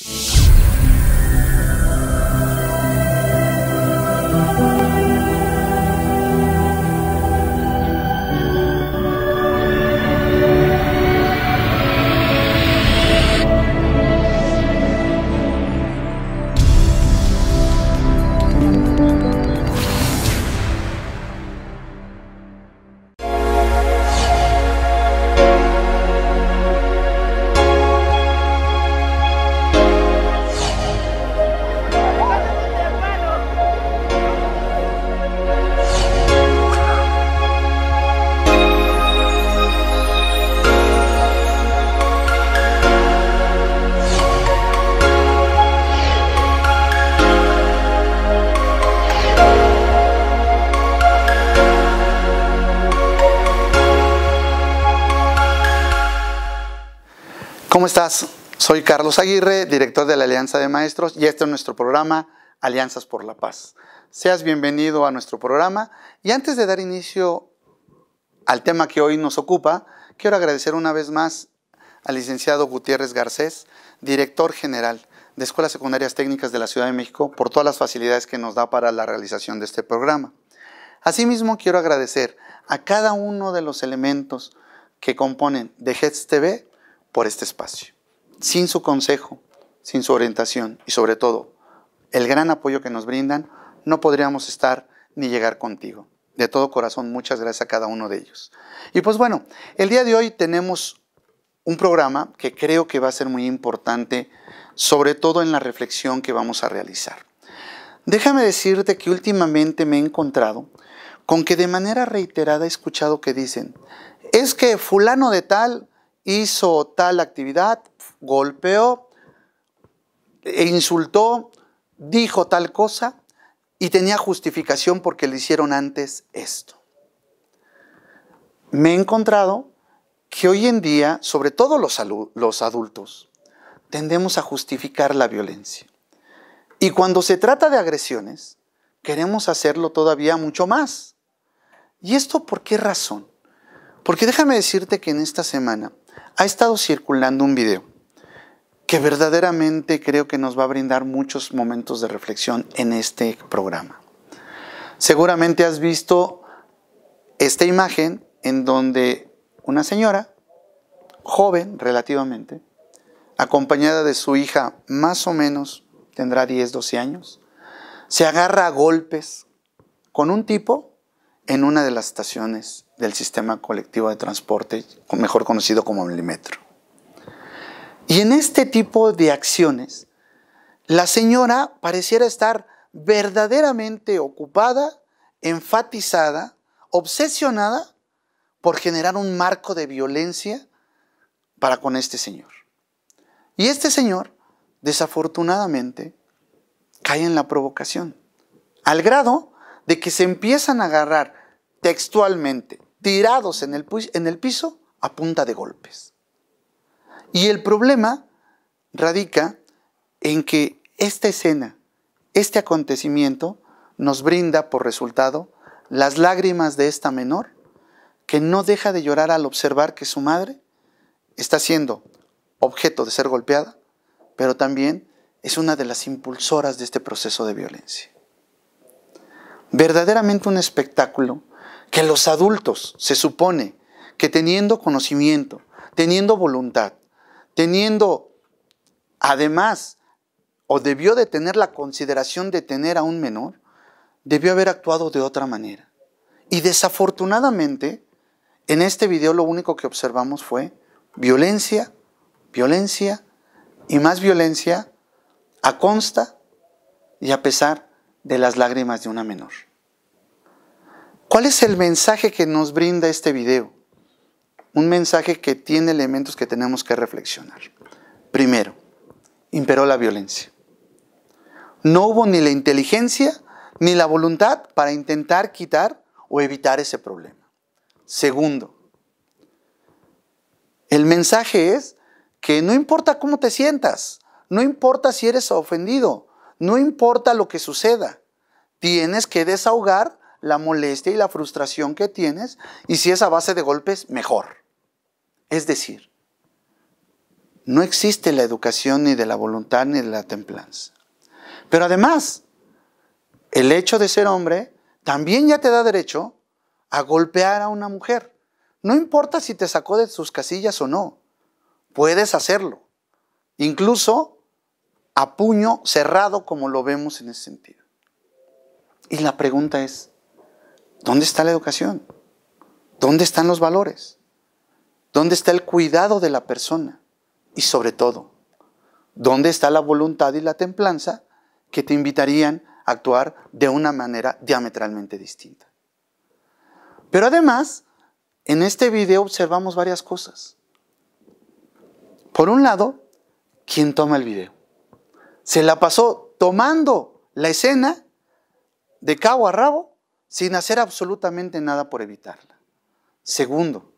Thank you. estás? Soy Carlos Aguirre, director de la Alianza de Maestros y este es nuestro programa Alianzas por la Paz. Seas bienvenido a nuestro programa y antes de dar inicio al tema que hoy nos ocupa, quiero agradecer una vez más al licenciado Gutiérrez Garcés, director general de Escuelas Secundarias Técnicas de la Ciudad de México, por todas las facilidades que nos da para la realización de este programa. Asimismo, quiero agradecer a cada uno de los elementos que componen de Heads TV por este espacio. Sin su consejo, sin su orientación y sobre todo el gran apoyo que nos brindan, no podríamos estar ni llegar contigo. De todo corazón, muchas gracias a cada uno de ellos. Y pues bueno, el día de hoy tenemos un programa que creo que va a ser muy importante, sobre todo en la reflexión que vamos a realizar. Déjame decirte que últimamente me he encontrado con que de manera reiterada he escuchado que dicen, es que fulano de tal hizo tal actividad, golpeó, e insultó, dijo tal cosa y tenía justificación porque le hicieron antes esto. Me he encontrado que hoy en día, sobre todo los, los adultos, tendemos a justificar la violencia. Y cuando se trata de agresiones, queremos hacerlo todavía mucho más. ¿Y esto por qué razón? Porque déjame decirte que en esta semana ha estado circulando un video que verdaderamente creo que nos va a brindar muchos momentos de reflexión en este programa. Seguramente has visto esta imagen en donde una señora, joven relativamente, acompañada de su hija más o menos, tendrá 10, 12 años, se agarra a golpes con un tipo en una de las estaciones del sistema colectivo de transporte, mejor conocido como el metro. Y en este tipo de acciones, la señora pareciera estar verdaderamente ocupada, enfatizada, obsesionada por generar un marco de violencia para con este señor. Y este señor, desafortunadamente, cae en la provocación, al grado de que se empiezan a agarrar textualmente, tirados en el, en el piso a punta de golpes. Y el problema radica en que esta escena, este acontecimiento, nos brinda por resultado las lágrimas de esta menor que no deja de llorar al observar que su madre está siendo objeto de ser golpeada, pero también es una de las impulsoras de este proceso de violencia. Verdaderamente un espectáculo que los adultos se supone que teniendo conocimiento, teniendo voluntad, teniendo además, o debió de tener la consideración de tener a un menor, debió haber actuado de otra manera. Y desafortunadamente, en este video lo único que observamos fue violencia, violencia y más violencia a consta y a pesar de las lágrimas de una menor. ¿Cuál es el mensaje que nos brinda este video? Un mensaje que tiene elementos que tenemos que reflexionar. Primero, imperó la violencia. No hubo ni la inteligencia ni la voluntad para intentar quitar o evitar ese problema. Segundo, el mensaje es que no importa cómo te sientas, no importa si eres ofendido, no importa lo que suceda, tienes que desahogar la molestia y la frustración que tienes, y si es a base de golpes, mejor. Es decir, no existe la educación ni de la voluntad ni de la templanza. Pero además, el hecho de ser hombre también ya te da derecho a golpear a una mujer. No importa si te sacó de sus casillas o no, puedes hacerlo. Incluso a puño cerrado como lo vemos en ese sentido. Y la pregunta es, ¿Dónde está la educación? ¿Dónde están los valores? ¿Dónde está el cuidado de la persona? Y sobre todo, ¿dónde está la voluntad y la templanza que te invitarían a actuar de una manera diametralmente distinta? Pero además, en este video observamos varias cosas. Por un lado, ¿quién toma el video? Se la pasó tomando la escena de cabo a rabo sin hacer absolutamente nada por evitarla. Segundo,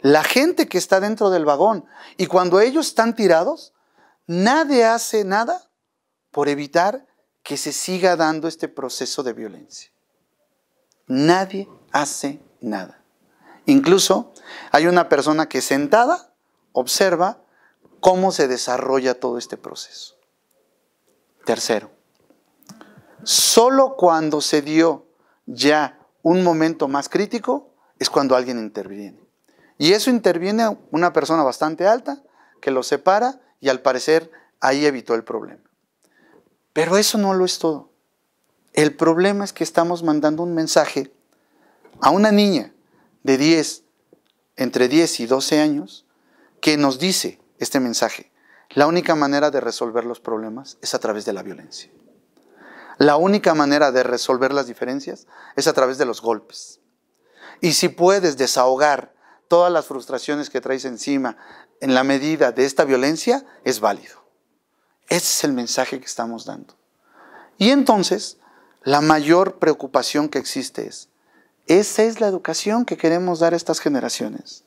la gente que está dentro del vagón y cuando ellos están tirados, nadie hace nada por evitar que se siga dando este proceso de violencia. Nadie hace nada. Incluso hay una persona que sentada observa cómo se desarrolla todo este proceso. Tercero, solo cuando se dio ya un momento más crítico es cuando alguien interviene. Y eso interviene una persona bastante alta que lo separa y al parecer ahí evitó el problema. Pero eso no lo es todo. El problema es que estamos mandando un mensaje a una niña de 10, entre 10 y 12 años, que nos dice este mensaje. La única manera de resolver los problemas es a través de la violencia. La única manera de resolver las diferencias es a través de los golpes. Y si puedes desahogar todas las frustraciones que traes encima en la medida de esta violencia, es válido. Ese es el mensaje que estamos dando. Y entonces, la mayor preocupación que existe es, esa es la educación que queremos dar a estas generaciones.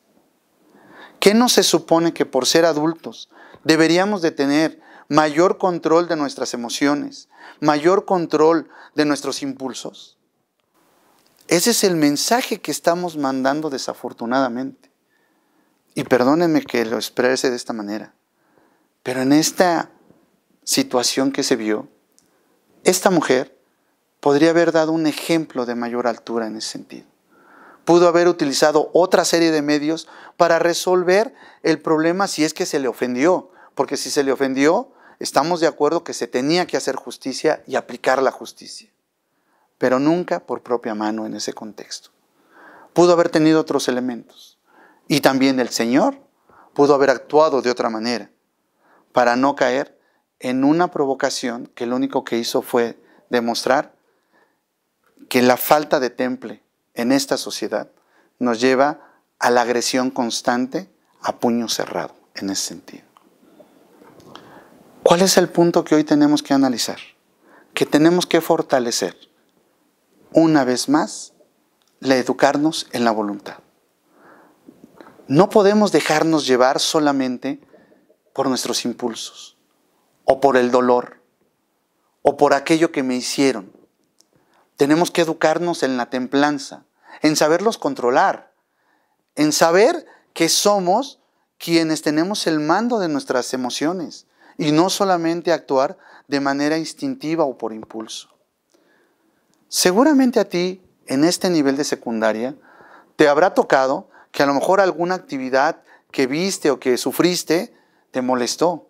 ¿Qué no se supone que por ser adultos deberíamos de tener mayor control de nuestras emociones, mayor control de nuestros impulsos. Ese es el mensaje que estamos mandando desafortunadamente. Y perdónenme que lo exprese de esta manera, pero en esta situación que se vio, esta mujer podría haber dado un ejemplo de mayor altura en ese sentido. Pudo haber utilizado otra serie de medios para resolver el problema si es que se le ofendió, porque si se le ofendió, estamos de acuerdo que se tenía que hacer justicia y aplicar la justicia, pero nunca por propia mano en ese contexto. Pudo haber tenido otros elementos. Y también el Señor pudo haber actuado de otra manera para no caer en una provocación que lo único que hizo fue demostrar que la falta de temple en esta sociedad nos lleva a la agresión constante a puño cerrado en ese sentido. ¿Cuál es el punto que hoy tenemos que analizar? Que tenemos que fortalecer, una vez más, la educarnos en la voluntad. No podemos dejarnos llevar solamente por nuestros impulsos, o por el dolor, o por aquello que me hicieron. Tenemos que educarnos en la templanza, en saberlos controlar, en saber que somos quienes tenemos el mando de nuestras emociones, y no solamente actuar de manera instintiva o por impulso. Seguramente a ti, en este nivel de secundaria, te habrá tocado que a lo mejor alguna actividad que viste o que sufriste te molestó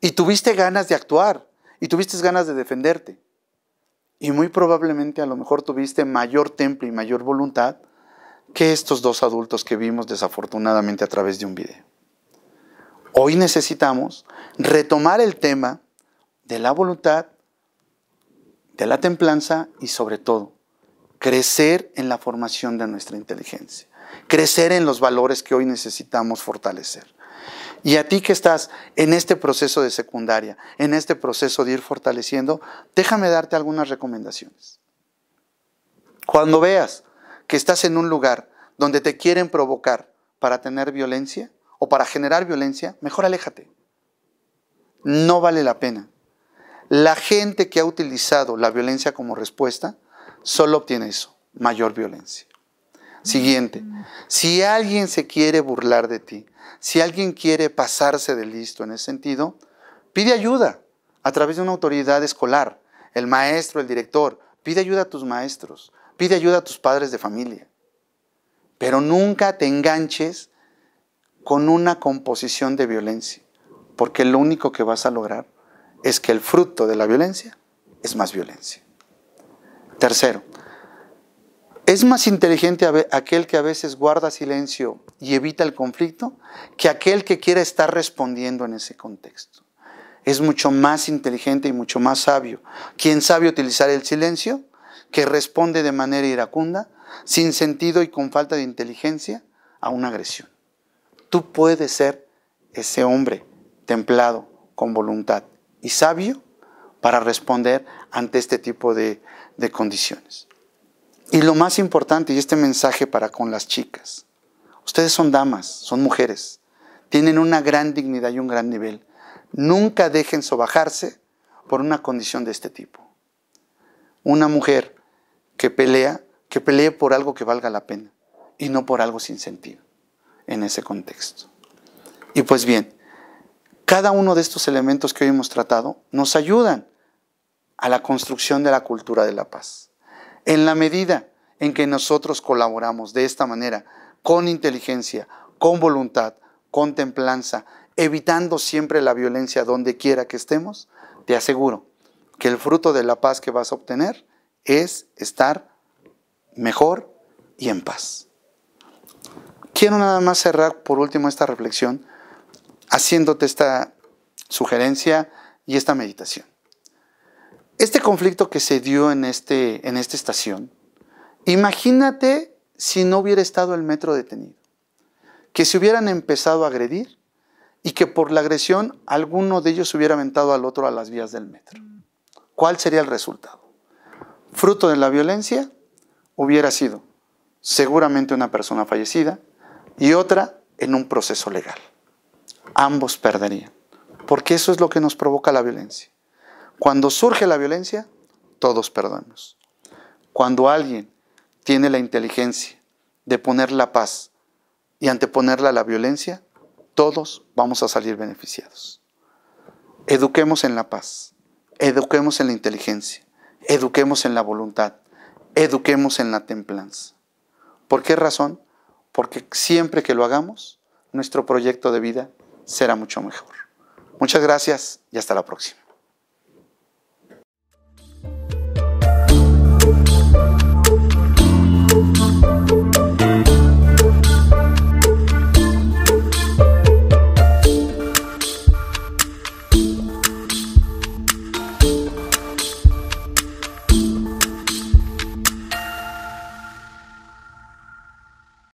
y tuviste ganas de actuar y tuviste ganas de defenderte. Y muy probablemente a lo mejor tuviste mayor temple y mayor voluntad que estos dos adultos que vimos desafortunadamente a través de un video. Hoy necesitamos retomar el tema de la voluntad, de la templanza y sobre todo, crecer en la formación de nuestra inteligencia, crecer en los valores que hoy necesitamos fortalecer. Y a ti que estás en este proceso de secundaria, en este proceso de ir fortaleciendo, déjame darte algunas recomendaciones. Cuando veas que estás en un lugar donde te quieren provocar para tener violencia, o para generar violencia, mejor aléjate. No vale la pena. La gente que ha utilizado la violencia como respuesta solo obtiene eso, mayor violencia. Siguiente, si alguien se quiere burlar de ti, si alguien quiere pasarse de listo en ese sentido, pide ayuda a través de una autoridad escolar, el maestro, el director, pide ayuda a tus maestros, pide ayuda a tus padres de familia. Pero nunca te enganches con una composición de violencia, porque lo único que vas a lograr es que el fruto de la violencia es más violencia. Tercero, es más inteligente aquel que a veces guarda silencio y evita el conflicto que aquel que quiere estar respondiendo en ese contexto. Es mucho más inteligente y mucho más sabio quien sabe utilizar el silencio, que responde de manera iracunda, sin sentido y con falta de inteligencia a una agresión. Tú puedes ser ese hombre templado, con voluntad y sabio para responder ante este tipo de, condiciones. Y lo más importante, y este mensaje para con las chicas, ustedes son damas, son mujeres, tienen una gran dignidad y un gran nivel. Nunca dejen sobajarse por una condición de este tipo. Una mujer que pelea, que pelee por algo que valga la pena y no por algo sin sentido en ese contexto. Y pues bien, cada uno de estos elementos que hoy hemos tratado nos ayudan a la construcción de la cultura de la paz. En la medida en que nosotros colaboramos de esta manera, con inteligencia, con voluntad, con templanza, evitando siempre la violencia donde quiera que estemos, te aseguro que el fruto de la paz que vas a obtener es estar mejor y en paz. Quiero nada más cerrar por último esta reflexión haciéndote esta sugerencia y esta meditación. Este conflicto que se dio en, este, en esta estación, imagínate si no hubiera estado el metro detenido, que se hubieran empezado a agredir y que por la agresión alguno de ellos hubiera aventado al otro a las vías del metro. ¿Cuál sería el resultado? Fruto de la violencia hubiera sido seguramente una persona fallecida, y otra en un proceso legal. Ambos perderían, porque eso es lo que nos provoca la violencia. Cuando surge la violencia, todos perdemos. Cuando alguien tiene la inteligencia de poner la paz y anteponerla a la violencia, todos vamos a salir beneficiados. Eduquemos en la paz, eduquemos en la inteligencia, eduquemos en la voluntad, eduquemos en la templanza. ¿Por qué razón? porque siempre que lo hagamos, nuestro proyecto de vida será mucho mejor. Muchas gracias y hasta la próxima.